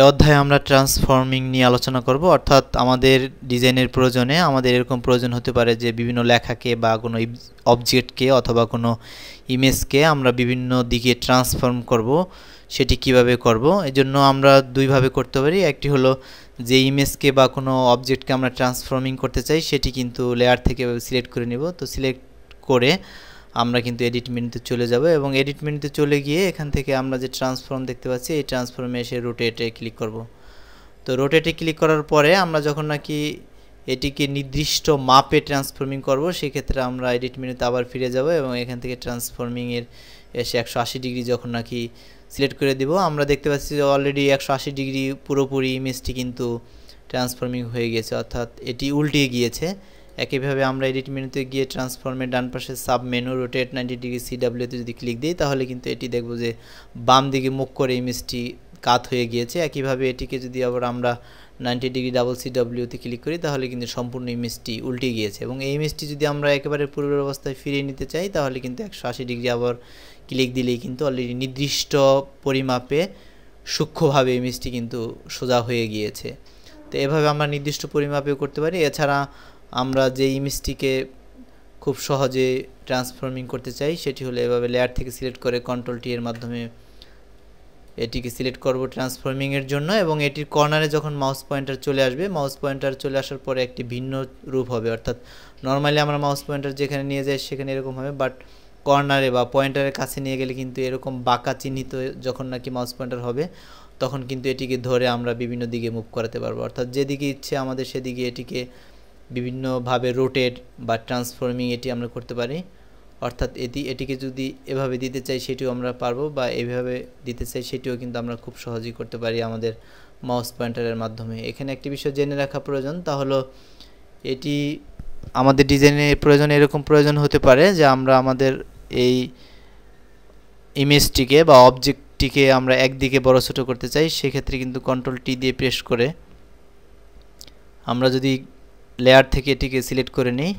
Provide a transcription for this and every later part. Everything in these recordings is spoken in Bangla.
এ অধ্যায়ে আমরা ট্রান্সফর্মিং নিয়ে আলোচনা করব অর্থাৎ আমাদের ডিজাইনের প্রয়োজনে আমাদের এরকম প্রয়োজন হতে পারে যে বিভিন্ন লেখাকে বা কোনো অবজেক্টকে অথবা কোনো ইমেজকে আমরা বিভিন্ন দিকে ট্রান্সফর্ম করব সেটি কিভাবে করব এজন্য আমরা দুইভাবে করতে পারি একটি হলো যে ইমেজকে বা কোনো অবজেক্টকে আমরা ট্রান্সফর্মিং করতে চাই সেটি কিন্তু লেয়ার থেকে সিলেক্ট করে নেব তো সিলেক্ট করে আমরা কিন্তু এডিট মেনুতে চলে যাব এবং এডিট মেনুতে চলে গিয়ে এখান থেকে আমরা যে ট্রান্সফর্ম দেখতে পাচ্ছি এই ট্রান্সফর্মে এসে রোটেটে ক্লিক করব তো রোটেটে ক্লিক করার পরে আমরা যখন নাকি এটিকে নির্দিষ্ট মাপে ট্রান্সফর্মিং করব সেক্ষেত্রে আমরা এডিট মেনুতে আবার ফিরে যাব এবং এখান থেকে ট্রান্সফর্মিংয়ের এসে একশো আশি ডিগ্রি যখন নাকি সিলেক্ট করে দিব আমরা দেখতে পাচ্ছি যে অলরেডি একশো আশি ডিগ্রি পুরোপুরি ইমেজটি কিন্তু ট্রান্সফর্মিং হয়ে গিয়েছে অর্থাৎ এটি উল্টিয়ে গিয়েছে একইভাবে আমরা এডিট মেনুতে গিয়ে ট্রান্সফর্মের ডান পাশে sub menu rotate ninety degree সিডাব্লিউতে যদি ক্লিক দিই তাহলে কিন্তু এটি দেখব যে বাম দিকে মুখ করে ইমেজটি কাত হয়ে গিয়েছে একইভাবে এটিকে যদি আবার আমরা নাইনটি ডিগ্রি ডাবল সি ডাব্লিউতে ক্লিক করি তাহলে কিন্তু সম্পূর্ণ ইমেজটি উল্টে গিয়েছে এবং এই ইমেজটি যদি আমরা একেবারে পূর্বের অবস্থায় ফিরিয়ে নিতে চাই তাহলে কিন্তু একশো আশি ডিগ্রি আবার ক্লিক দিলেই কিন্তু অলরেডি নির্দিষ্ট পরিমাপে সূক্ষ্মভাবে ইমেজটি কিন্তু সোজা হয়ে গিয়েছে তো এভাবে আমরা নির্দিষ্ট পরিমাপেও করতে পারি এছাড়া আমরা যে ইমেজটিকে খুব সহজে ট্রান্সফর্মিং করতে চাই সেটি হলো এভাবে লেয়ার থেকে সিলেক্ট করে কন্ট্রোল টি এর মাধ্যমে এটিকে সিলেক্ট করব ট্রান্সফর্মিংয়ের জন্য এবং এটির কর্নারে যখন মাউস পয়েন্টার চলে আসবে মাউস পয়েন্টার চলে আসার পরে একটি ভিন্ন রূপ হবে অর্থাৎ নর্মালি আমরা মাউস পয়েন্টার যেখানে নিয়ে যাই সেখানে এরকম হবে বাট কর্নারে বা পয়েন্টারের কাছে নিয়ে গেলে কিন্তু এরকম বাঁকা চিহ্নিত যখন নাকি মাউস পয়েন্টার হবে তখন কিন্তু এটিকে ধরে আমরা বিভিন্ন দিকে মুভ করাতে পারবো অর্থাৎ যেদিকে ইচ্ছে আমাদের সেদিকে এটিকে বিভিন্নভাবে রোটেট বা ট্রান্সফর্মিং এটি আমরা করতে পারি অর্থাৎ এটি এটিকে যদি এভাবে দিতে চাই সেটিও আমরা পারবো বা এভাবে দিতে চাই সেটিও কিন্তু আমরা খুব সহজেই করতে পারি আমাদের মাউস পয়েন্টারের মাধ্যমে এখানে একটি বিষয় জেনে রাখা প্রয়োজন তা হলো এটি আমাদের ডিজাইনের প্রয়োজন এরকম প্রয়োজন হতে পারে যে আমরা আমাদের এই ইমেজটিকে বা অবজেক্টটিকে আমরা একদিকে বড় ছোটো করতে চাই সেক্ষেত্রে কিন্তু কন্ট্রোল টি দিয়ে প্রেস করে আমরা যদি লেয়ার থেকে এটিকে সিলেক্ট করে নিই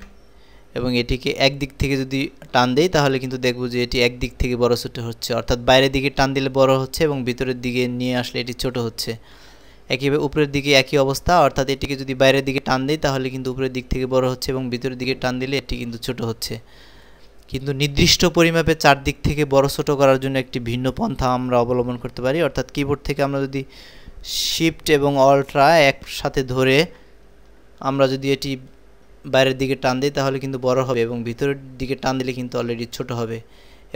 এবং এটিকে একদিক থেকে যদি টান দিই তাহলে কিন্তু দেখব যে এটি একদিক থেকে বড় ছোটো হচ্ছে অর্থাৎ বাইরের দিকে টান দিলে বড় হচ্ছে এবং ভিতরের দিকে নিয়ে আসলে এটি ছোট হচ্ছে একইভাবে উপরের দিকে একই অবস্থা অর্থাৎ এটিকে যদি বাইরের দিকে টান দিই তাহলে কিন্তু উপরের দিক থেকে বড় হচ্ছে এবং ভিতরের দিকে টান দিলে এটি কিন্তু ছোট হচ্ছে কিন্তু নির্দিষ্ট পরিমাপে চারদিক থেকে বড় ছোট করার জন্য একটি ভিন্ন পন্থা আমরা অবলম্বন করতে পারি অর্থাৎ কিবোর্ড থেকে আমরা যদি শিফট এবং অল্ট্রা একসাথে ধরে আমরা যদি এটি বাইরের দিকে টান দিই তাহলে কিন্তু বড় হবে এবং ভিতরের দিকে টান দিলে কিন্তু অলরেডি ছোট হবে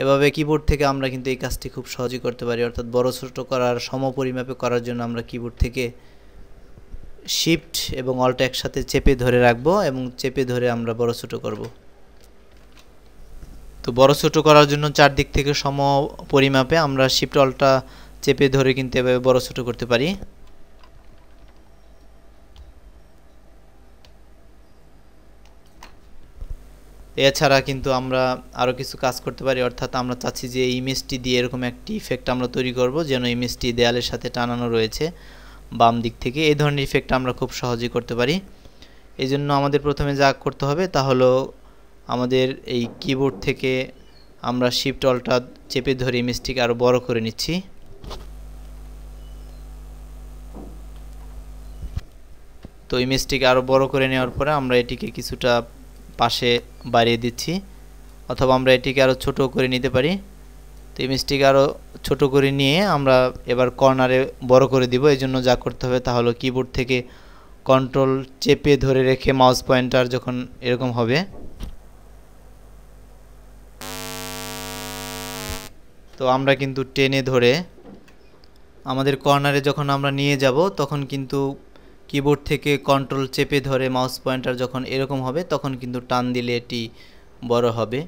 এভাবে কিবোর্ড থেকে আমরা কিন্তু এই কাজটি খুব সহজেই করতে পারি অর্থাৎ বড় ছোট করার সমপরিমাপে করার জন্য আমরা কিবোর্ড থেকে শিফট এবং অল্ট একসাথে চেপে ধরে রাখবো এবং চেপে ধরে আমরা বড় ছোট করব তো বড় ছোট করার জন্য চারদিক থেকে সম পরিমাপে আমরা শিফট অলটা চেপে ধরে কিন্তু এভাবে বড় ছোট করতে পারি এছাড়া কিন্তু আমরা আরও কিছু কাজ করতে পারি অর্থাৎ আমরা চাচ্ছি যে ইমেজটি দিয়ে এরকম একটি ইফেক্ট আমরা তৈরি করব যেন ইমেজটি দেয়ালের সাথে টানানো রয়েছে বাম দিক থেকে এই ধরনের ইফেক্ট আমরা খুব সহজেই করতে পারি এই জন্য আমাদের প্রথমে যা করতে হবে তা হলো আমাদের এই কিবোর্ড থেকে আমরা শিফট অলটা চেপে ধরে ইমেজটিকে আরও বড় করে নিচ্ছি তো ইমেজটিকে আরও বড় করে নেওয়ার পরে আমরা এটিকে কিছুটা পাশে বাড়িয়ে দিচ্ছি অথবা আমরা এটিকে আরও ছোট করে নিতে পারি তো ইমেজটিকে আরও ছোট করে নিয়ে আমরা এবার কর্নারে বড় করে দিব এই জন্য যা করতে হবে তা হলো কিবোর্ড থেকে কন্ট্রোল চেপে ধরে রেখে মাউস পয়েন্টার যখন এরকম হবে তো আমরা কিন্তু টেনে ধরে আমাদের কর্নারে যখন আমরা নিয়ে যাব তখন কিন্তু কিবোর্ড থেকে কন্ট্রোল চেপে ধরে মাউস পয়েন্টার যখন এরকম হবে তখন কিন্তু টান দিলে এটি বড় হবে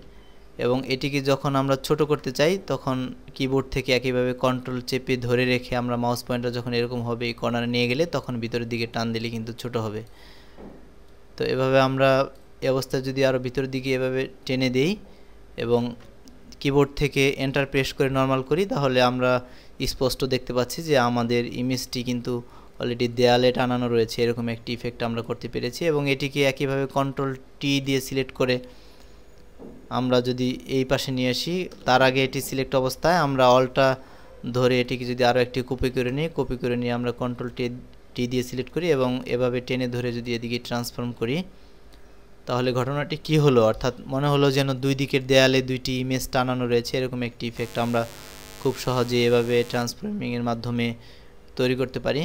এবং এটিকে যখন আমরা ছোট করতে চাই তখন কিবোর্ড থেকে একইভাবে কন্ট্রোল চেপে ধরে রেখে আমরা মাউস পয়েন্টার যখন এরকম হবে এই কর্নারে নিয়ে গেলে তখন ভিতরের দিকে টান দিলে কিন্তু ছোট হবে তো এভাবে আমরা এই অবস্থায় যদি আরও ভিতরের দিকে এভাবে টেনে দেই এবং কিবোর্ড থেকে এন্টার প্রেস করে নর্মাল করি তাহলে আমরা স্পষ্ট দেখতে পাচ্ছি যে আমাদের ইমেজটি কিন্তু অলরেডি দেয়ালে টানানো রয়েছে এরকম একটি ইফেক্ট আমরা করতে পেরেছি এবং এটিকে একইভাবে কন্ট্রোল টি দিয়ে সিলেক্ট করে আমরা যদি এই পাশে নিয়ে আসি তার আগে এটি সিলেক্ট অবস্থায় আমরা অলটা ধরে এটিকে যদি আরও একটি কপি করে নিই কপি করে নিয়ে আমরা কন্ট্রোল টি টি দিয়ে সিলেক্ট করি এবং এভাবে টেনে ধরে যদি এদিকে ট্রান্সফর্ম করি তাহলে ঘটনাটি কি হলো অর্থাৎ মনে হলো যেন দুই দিকের দেয়ালে দুইটি ইমেজ টানানো রয়েছে এরকম একটি ইফেক্ট আমরা খুব সহজে এভাবে ট্রান্সফর্মিংয়ের মাধ্যমে তৈরি করতে পারি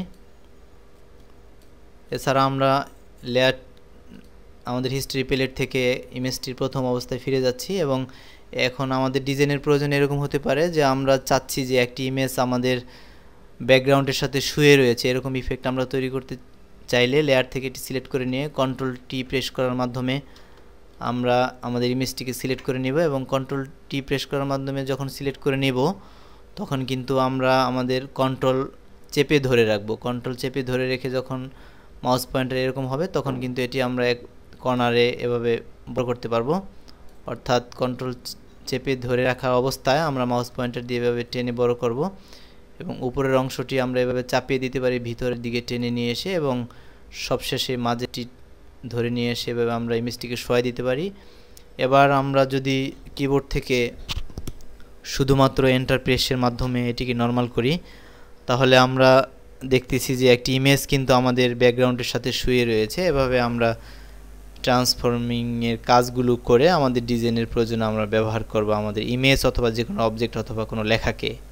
এছাড়া আমরা লেয়ার আমাদের হিস্ট্রি প্লেট থেকে ইমেজটির প্রথম অবস্থায় ফিরে যাচ্ছি এবং এখন আমাদের ডিজাইনের প্রয়োজন এরকম হতে পারে যে আমরা চাচ্ছি যে একটি ইমেজ আমাদের ব্যাকগ্রাউন্ডের সাথে শুয়ে রয়েছে এরকম ইফেক্ট আমরা তৈরি করতে চাইলে লেয়ার থেকে এটি সিলেক্ট করে নিয়ে কন্ট্রোল টি প্রেস করার মাধ্যমে আমরা আমাদের ইমেজটিকে সিলেক্ট করে নেব এবং কন্ট্রোল টি প্রেস করার মাধ্যমে যখন সিলেক্ট করে নেব তখন কিন্তু আমরা আমাদের কন্ট্রোল চেপে ধরে রাখবো কন্ট্রোল চেপে ধরে রেখে যখন মাউস পয়েন্টার এরকম হবে তখন কিন্তু এটি আমরা এক কর্নারে এভাবে বড় করতে পারবো অর্থাৎ কন্ট্রোল চেপে ধরে রাখা অবস্থায় আমরা মাউস পয়েন্টার দিয়ে এভাবে টেনে বড় করব এবং উপরের অংশটি আমরা এভাবে চাপিয়ে দিতে পারি ভিতরের দিকে টেনে নিয়ে এসে এবং সবশেষে মাঝেটি ধরে নিয়ে এসে এভাবে আমরা ইমেজটিকে শোয়াই দিতে পারি এবার আমরা যদি কিবোর্ড থেকে শুধুমাত্র এন্টারপ্রেসের মাধ্যমে এটিকে নর্মাল করি তাহলে আমরা দেখতেছি যে একটি ইমেজ কিন্তু আমাদের ব্যাকগ্রাউন্ডের সাথে শুয়ে রয়েছে এভাবে আমরা ট্রান্সফর্মিংয়ের কাজগুলো করে আমাদের ডিজাইনের প্রয়োজন আমরা ব্যবহার করব আমাদের ইমেজ অথবা যে কোনো অবজেক্ট অথবা কোনো লেখাকে